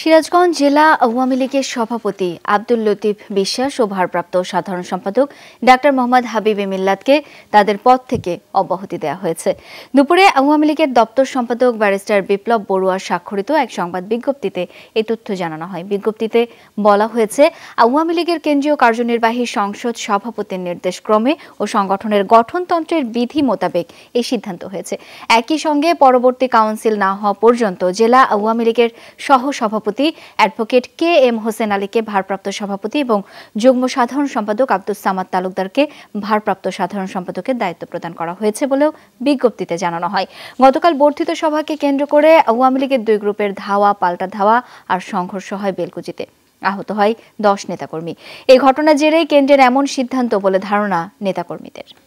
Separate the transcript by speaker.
Speaker 1: সিরাজগঞ্জ জেলা আওয়ামী লীগের সভাপতি আব্দুল লতিফ বিশ্বাস ও ভারপ্রাপ্ত সাধারণ সম্পাদক ডাক্তার মোহাম্মদ হাবিব মিল্লাতকে তাদের পদ থেকে অব্যাহতি দেওয়া হয়েছে দুপুরে আওয়ামী লীগের দপ্তর সম্পাদক ব্যারিস্টার বিপ্লব বড়ুয়া স্বাক্ষরিত এক সংবাদ বিজ্ঞপ্তিতে এ তথ্য জানানো হয় বিজ্ঞপ্তিতে বলা হয়েছে আওয়ামী লীগের কেন্দ্রীয় কার্যনির্বাহী সংসদ সভাপতির নির্দেশক্রমে ও সংগঠনের গঠনতন্ত্রের বিধি মোতাবেক এই সিদ্ধান্ত হয়েছে একই সঙ্গে পরবর্তী কাউন্সিল না হওয়া পর্যন্ত জেলা আওয়ামী লীগের সহ সভাপতি সভাপতি অ্যাডভোকেট কে এম হোসেন আলীকে ভারপ্রাপ্ত সভাপতি এবং যুগ্ম সাধারণ সম্পাদক আব্দুল সামাদ তালুকদারকে ভারপ্রাপ্ত সাধারণ সম্পাদকের দায়িত্ব প্রদান করা হয়েছে বলেও বিজ্ঞপ্তিতে জানানো হয় গতকাল বর্ধিত সভাকে কেন্দ্র করে আওয়ামী লীগের দুই গ্রুপের ধাওয়া পাল্টা ধাওয়া আর সংঘর্ষ হয় বেলকুচিতে আহত হয় দশ নেতাকর্মী এই ঘটনা জেরেই কেন্দ্রের এমন সিদ্ধান্ত বলে ধারণা নেতাকর্মীদের